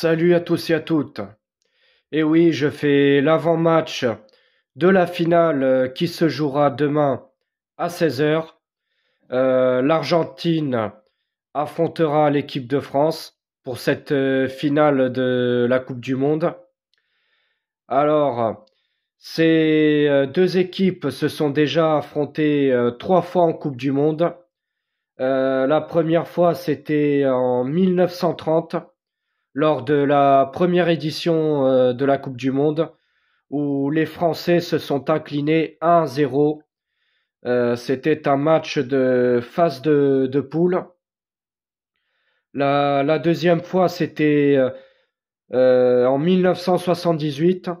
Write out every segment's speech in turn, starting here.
Salut à tous et à toutes. Et eh oui, je fais l'avant-match de la finale euh, qui se jouera demain à 16h. Euh, L'Argentine affrontera l'équipe de France pour cette euh, finale de la Coupe du Monde. Alors, ces deux équipes se sont déjà affrontées trois fois en Coupe du Monde. la première fois, c'était en 1930 lors de la première édition euh, de la Coupe du Monde où les Français se sont inclinés 1-0. Euh, c'était un match de phase de, poule. La, deuxième fois, c'était euh, en 1978.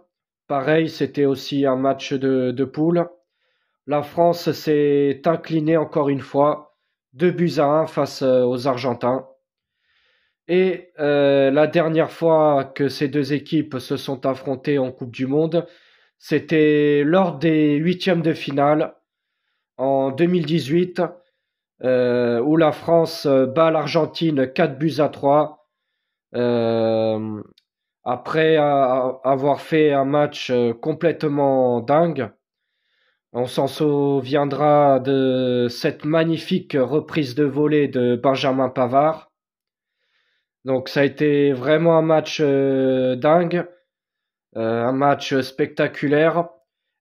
Pareil, c'était aussi un match de, poule. La France s'est inclinée encore une fois, 2 buts à 1 face aux Argentins. Et euh, la dernière fois que ces deux équipes se sont affrontées en Coupe du Monde, c'était lors des huitièmes de finale en 2018, euh, où la France bat l'Argentine 4 buts à 3. Euh, après avoir fait un match complètement dingue, on s'en souviendra de cette magnifique reprise de volée de Benjamin Pavard donc ça a été vraiment un match euh, dingue, euh, un match spectaculaire.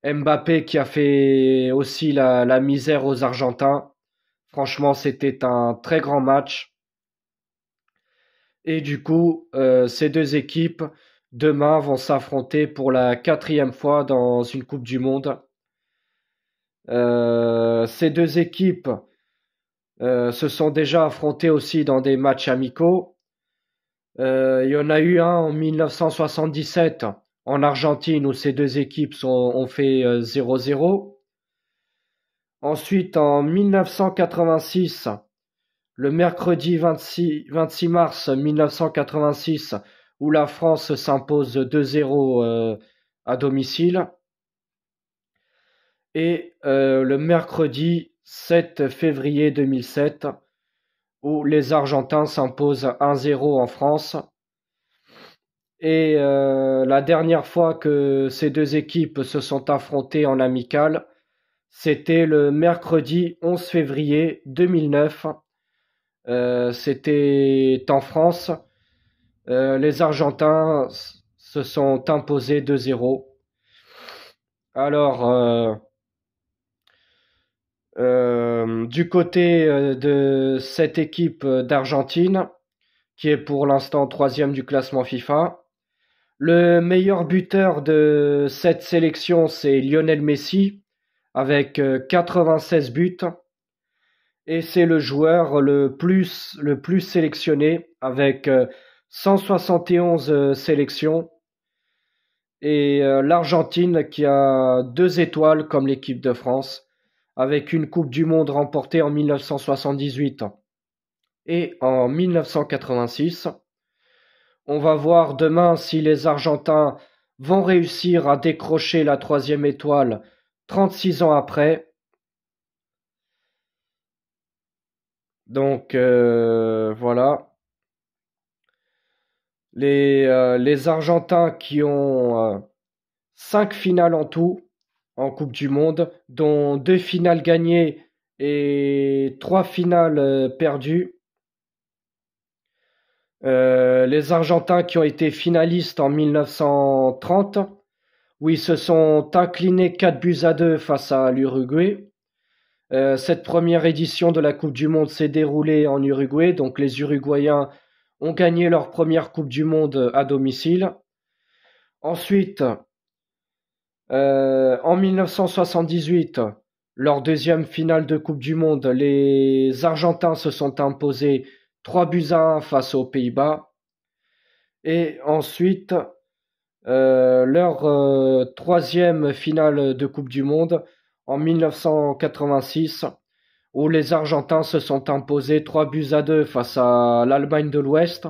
Mbappé qui a fait aussi la, misère aux Argentins. Franchement, c'était un très grand match. Et du coup, euh, ces deux équipes, demain, vont s'affronter pour la quatrième fois dans une Coupe du Monde. ces deux équipes se sont déjà affrontées aussi dans des matchs amicaux. Euh, il y en a eu un en 1977 en Argentine où ces deux équipes ont fait 0-0. Euh, Ensuite, en 1986, le mercredi 26, mars 1986, où la France s'impose 2-0 euh, à domicile. Et le mercredi 7 février 2007, où les Argentins s'imposent 1-0 en France. Et euh, la dernière fois que ces deux équipes se sont affrontées en amical, c'était le mercredi 11 février 2009. Euh, c'était en France. Euh, les Argentins se sont imposés 2-0. Alors, euh, du côté euh, de cette équipe euh, d'Argentine, qui est pour l'instant troisième du classement FIFA, le meilleur buteur de cette sélection, c'est Lionel Messi, avec 96 buts. Et c'est le joueur le plus, le plus sélectionné, avec 171 sélections. Et l'Argentine qui a deux étoiles comme l'équipe de France avec une Coupe du Monde remportée en 1978 et en 1986. On va voir demain si les Argentins vont réussir à décrocher la troisième étoile 36 ans après. Donc euh, voilà. Les, euh, les, Argentins qui ont 5 euh, cinq finales en tout en Coupe du Monde, dont deux finales gagnées et trois finales euh, perdues. Euh, les Argentins qui ont été finalistes en 1930, où ils se sont inclinés 4 buts à deux face à l'Uruguay. Euh, cette première édition de la Coupe du Monde s'est déroulée en Uruguay, donc les Uruguayens ont gagné leur première Coupe du Monde à domicile. Ensuite, euh, en 1978, leur deuxième finale de Coupe du Monde, les Argentins se sont imposés 3 buts à 1 face aux Pays-Bas. Et ensuite, euh, leur euh, troisième finale de Coupe du Monde en 1986, où les Argentins se sont imposés 3 buts à 2 face à l'Allemagne de l'Ouest.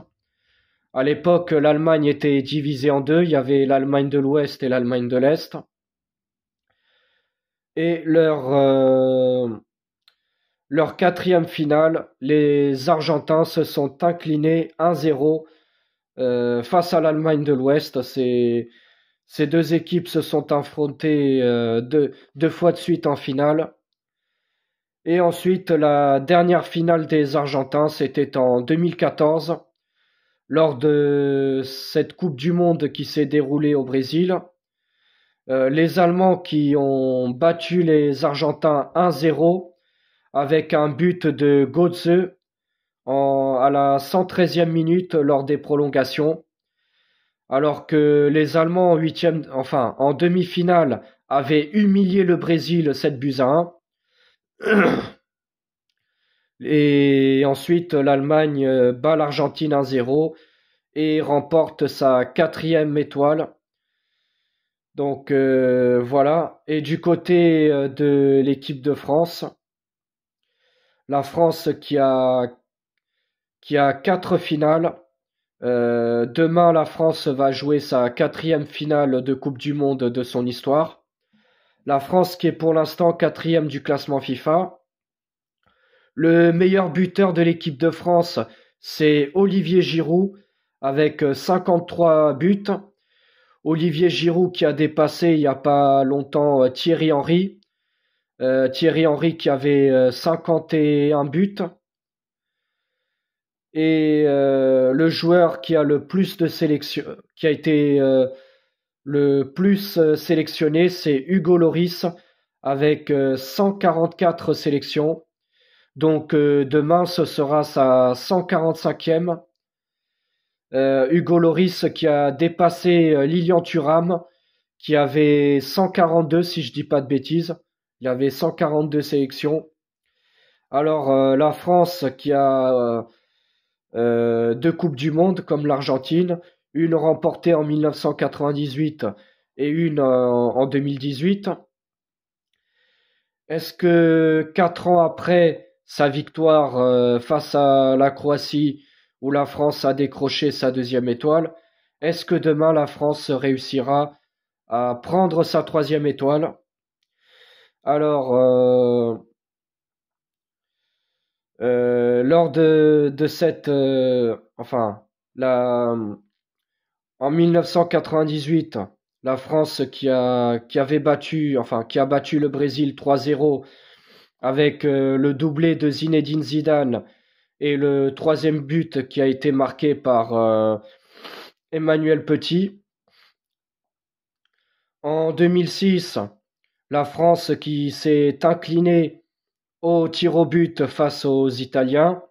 À l'époque, l'Allemagne était divisée en deux. Il y avait l'Allemagne de l'Ouest et l'Allemagne de l'Est. Et leur, euh, leur quatrième finale, les Argentins se sont inclinés 1-0 euh, face à l'Allemagne de l'Ouest. Ces, deux équipes se sont affrontées euh, deux, deux fois de suite en finale. Et ensuite, la dernière finale des Argentins, c'était en 2014 lors de cette Coupe du Monde qui s'est déroulée au Brésil. Euh, les Allemands qui ont battu les Argentins 1-0 avec un but de Götze à la 113e minute lors des prolongations. Alors que les Allemands en, enfin, en demi-finale avaient humilié le Brésil 7 buts à 1. Et ensuite, l'Allemagne euh, bat l'Argentine 1-0 et remporte sa quatrième étoile. Donc euh, voilà. Et du côté euh, de l'équipe de France, la France qui a, qui a quatre finales. demain, la France va jouer sa quatrième finale de Coupe du Monde de son histoire. La France qui est pour l'instant quatrième du classement FIFA. Le meilleur buteur de l'équipe de France, c'est Olivier Giroud avec 53 euh, buts. Olivier Giroud qui a dépassé il n'y a pas longtemps euh, Thierry Henry. Euh, Thierry Henry qui avait 51 buts. Et le joueur qui a le plus de sélection, qui a été le plus sélectionné, c'est Hugo Loris avec 144 sélections. Donc euh, demain, ce sera sa 145e. Euh, Hugo Loris qui a dépassé euh, Lilian Thuram qui avait 142 si je dis pas de bêtises. Il avait 142 sélections. Alors euh, la France qui a deux coupes du monde comme l'Argentine, une remportée en 1998 et une en 2018. Est-ce que quatre ans après sa victoire euh, face à la Croatie où la France a décroché sa deuxième étoile, est-ce que demain la France réussira à prendre sa troisième étoile Alors, euh, euh, lors de, de cette... enfin, la, en 1998, la France qui, a, qui avait battu, enfin, qui a battu le Brésil 3-0 avec euh, le doublé de Zinedine Zidane et le troisième but qui a été marqué par euh, Emmanuel Petit. En 2006, la France qui s'est inclinée au tir au but face aux Italiens.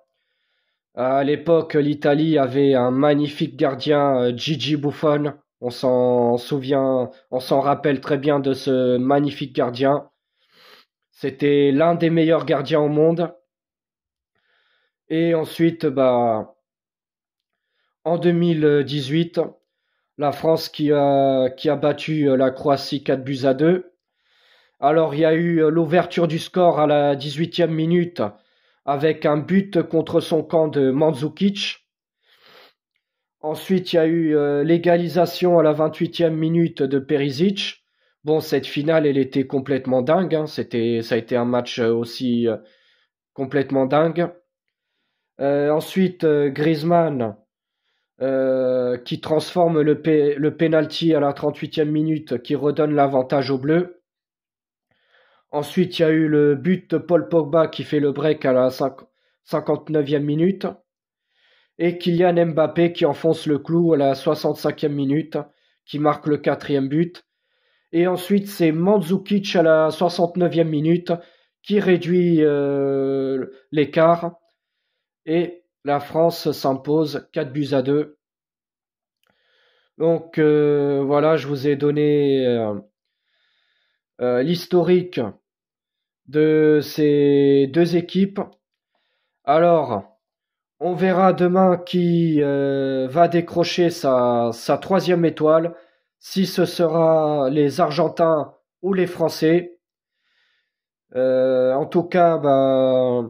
À l'époque, l'Italie avait un magnifique gardien, euh, Gigi Buffon. On s'en souvient, on s'en rappelle très bien de ce magnifique gardien. C'était l'un des meilleurs gardiens au monde. Et ensuite, bah, en 2018, la France qui a, qui a battu euh, la Croatie 4 buts à 2. Alors, il y a eu euh, l'ouverture du score à la 18e minute avec un but contre son camp de Mandzukic. Ensuite, il y a eu euh, l'égalisation à la 28e minute de Perisic. Bon, cette finale, elle était complètement dingue. Hein. C'était, ça a été un match euh, aussi euh, complètement dingue. Euh, ensuite, Griezmann qui transforme le, pénalty penalty à la 38e minute, qui redonne l'avantage aux Bleus. Ensuite, il y a eu le but de Paul Pogba qui fait le break à la 59e minute. Et Kylian Mbappé qui enfonce le clou à la 65e minute, qui marque le quatrième but et ensuite, c'est Mandzukic à la 69e minute qui réduit euh, l'écart. Et la France s'impose 4 buts à 2. Donc euh, voilà, je vous ai donné euh, l'historique de ces deux équipes. Alors, on verra demain qui va décrocher sa, sa troisième étoile si ce sera les Argentins ou les Français. Euh, en tout cas, bah,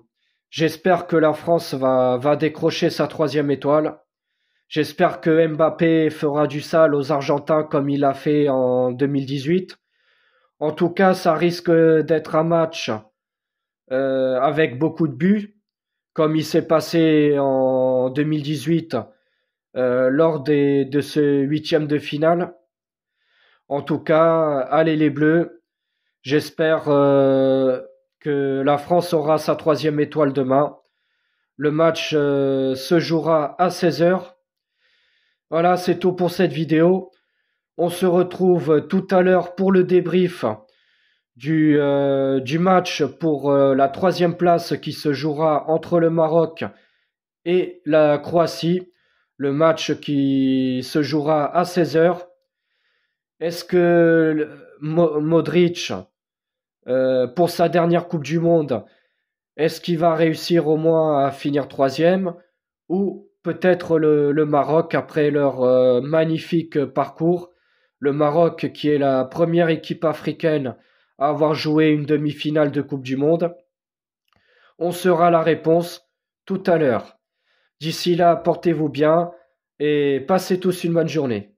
j'espère que la France va, va décrocher sa troisième étoile. J'espère que Mbappé fera du sale aux Argentins comme il a fait en 2018. En tout cas, ça risque d'être un match euh, avec beaucoup de buts, comme il s'est passé en 2018 euh, lors des, de ce huitième de finale. En tout cas, allez les Bleus. J'espère euh, que la France aura sa troisième étoile demain. Le match euh, se jouera à 16h. Voilà, c'est tout pour cette vidéo. On se retrouve tout à l'heure pour le débrief du, euh, du match pour la troisième place qui se jouera entre le Maroc et la Croatie. Le match qui se jouera à 16h. Est-ce que Modric, euh, pour sa dernière Coupe du Monde, est-ce qu'il va réussir au moins à finir troisième Ou peut-être le, Maroc, après leur euh, magnifique parcours, le Maroc qui est la première équipe africaine à avoir joué une demi-finale de Coupe du Monde On sera la réponse tout à l'heure. D'ici là, portez-vous bien et passez tous une bonne journée.